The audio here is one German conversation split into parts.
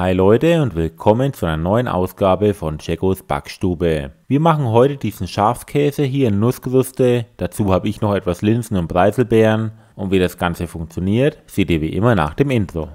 Hi Leute und willkommen zu einer neuen Ausgabe von Jackos Backstube. Wir machen heute diesen Schafskäse hier in Nussgerüste, dazu habe ich noch etwas Linsen und Preiselbeeren und wie das Ganze funktioniert, seht ihr wie immer nach dem Intro.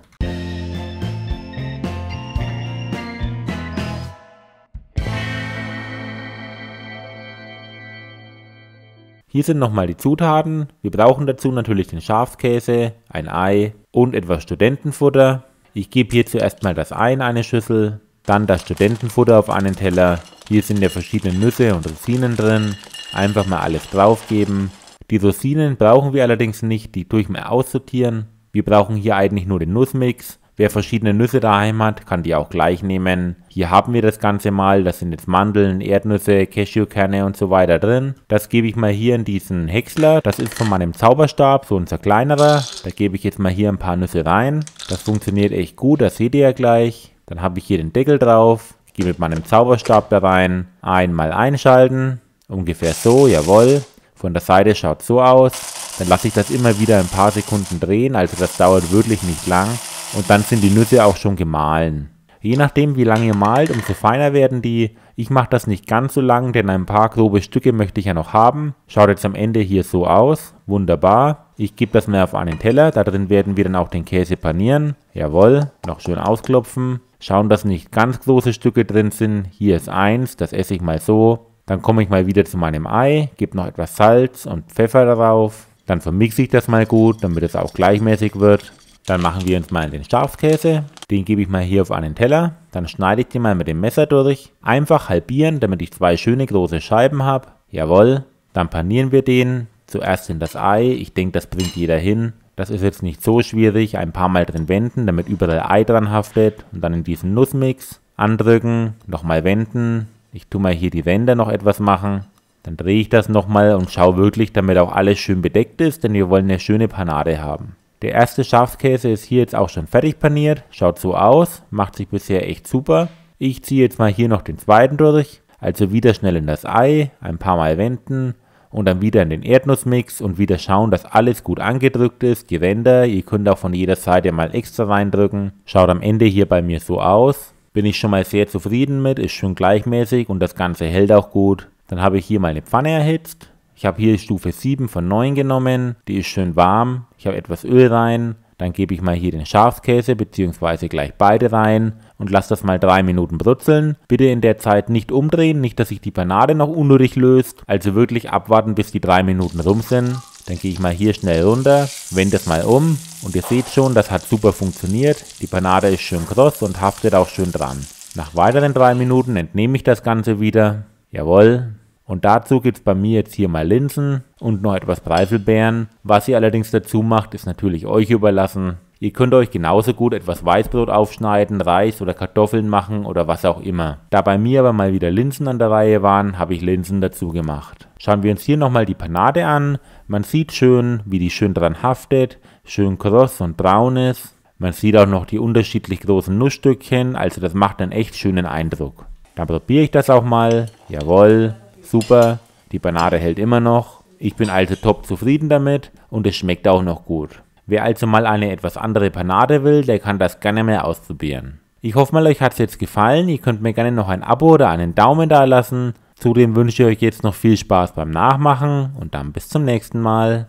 Hier sind nochmal die Zutaten. Wir brauchen dazu natürlich den Schafskäse, ein Ei und etwas Studentenfutter. Ich gebe hierzu erstmal das Ei in eine Schüssel, dann das Studentenfutter auf einen Teller. Hier sind ja verschiedene Nüsse und Rosinen drin. Einfach mal alles draufgeben. Die Rosinen brauchen wir allerdings nicht, die tue ich mir aussortieren. Wir brauchen hier eigentlich nur den Nussmix. Wer verschiedene Nüsse daheim hat, kann die auch gleich nehmen. Hier haben wir das Ganze mal. Das sind jetzt Mandeln, Erdnüsse, Cashewkerne und so weiter drin. Das gebe ich mal hier in diesen Häcksler. Das ist von meinem Zauberstab, so unser kleinerer. Da gebe ich jetzt mal hier ein paar Nüsse rein. Das funktioniert echt gut, das seht ihr ja gleich. Dann habe ich hier den Deckel drauf. Ich gehe mit meinem Zauberstab da rein. Einmal einschalten. Ungefähr so, jawohl. Von der Seite schaut so aus. Dann lasse ich das immer wieder ein paar Sekunden drehen, also das dauert wirklich nicht lang. Und dann sind die Nüsse auch schon gemahlen. Je nachdem, wie lange ihr malt, umso feiner werden die. Ich mache das nicht ganz so lang, denn ein paar grobe Stücke möchte ich ja noch haben. Schaut jetzt am Ende hier so aus. Wunderbar. Ich gebe das mal auf einen Teller. Da drin werden wir dann auch den Käse panieren. Jawohl. Noch schön ausklopfen. Schauen, dass nicht ganz große Stücke drin sind. Hier ist eins. Das esse ich mal so. Dann komme ich mal wieder zu meinem Ei. Gebe noch etwas Salz und Pfeffer darauf. Dann vermixe ich das mal gut, damit es auch gleichmäßig wird. Dann machen wir uns mal den Schafskäse. Den gebe ich mal hier auf einen Teller. Dann schneide ich den mal mit dem Messer durch. Einfach halbieren, damit ich zwei schöne große Scheiben habe. Jawohl. Dann panieren wir den. Zuerst in das Ei. Ich denke, das bringt jeder hin. Das ist jetzt nicht so schwierig. Ein paar Mal drin wenden, damit überall Ei dran haftet. Und dann in diesen Nussmix andrücken. Nochmal wenden. Ich tue mal hier die Ränder noch etwas machen. Dann drehe ich das nochmal und schaue wirklich, damit auch alles schön bedeckt ist, denn wir wollen eine schöne Panade haben. Der erste Schafskäse ist hier jetzt auch schon fertig paniert, schaut so aus, macht sich bisher echt super. Ich ziehe jetzt mal hier noch den zweiten durch, also wieder schnell in das Ei, ein paar Mal wenden und dann wieder in den Erdnussmix und wieder schauen, dass alles gut angedrückt ist, die Ränder, ihr könnt auch von jeder Seite mal extra reindrücken. Schaut am Ende hier bei mir so aus, bin ich schon mal sehr zufrieden mit, ist schön gleichmäßig und das Ganze hält auch gut. Dann habe ich hier meine Pfanne erhitzt, ich habe hier Stufe 7 von 9 genommen, die ist schön warm, ich habe etwas Öl rein, dann gebe ich mal hier den Schafskäse bzw. gleich beide rein und lasse das mal 3 Minuten brutzeln. Bitte in der Zeit nicht umdrehen, nicht dass sich die Panade noch unnötig löst, also wirklich abwarten bis die 3 Minuten rum sind. Dann gehe ich mal hier schnell runter, wende es mal um und ihr seht schon, das hat super funktioniert. Die Panade ist schön kross und haftet auch schön dran. Nach weiteren 3 Minuten entnehme ich das Ganze wieder. Jawohl, und dazu gibt es bei mir jetzt hier mal Linsen und noch etwas Preiselbeeren. Was ihr allerdings dazu macht, ist natürlich euch überlassen. Ihr könnt euch genauso gut etwas Weißbrot aufschneiden, Reis oder Kartoffeln machen oder was auch immer. Da bei mir aber mal wieder Linsen an der Reihe waren, habe ich Linsen dazu gemacht. Schauen wir uns hier nochmal die Panade an. Man sieht schön, wie die schön dran haftet, schön kross und braun ist. Man sieht auch noch die unterschiedlich großen Nussstückchen, also das macht einen echt schönen Eindruck. Dann probiere ich das auch mal. Jawohl, super, die Banane hält immer noch. Ich bin also top zufrieden damit und es schmeckt auch noch gut. Wer also mal eine etwas andere Panade will, der kann das gerne mehr ausprobieren. Ich hoffe mal, euch hat es jetzt gefallen. Ihr könnt mir gerne noch ein Abo oder einen Daumen da lassen. Zudem wünsche ich euch jetzt noch viel Spaß beim Nachmachen und dann bis zum nächsten Mal.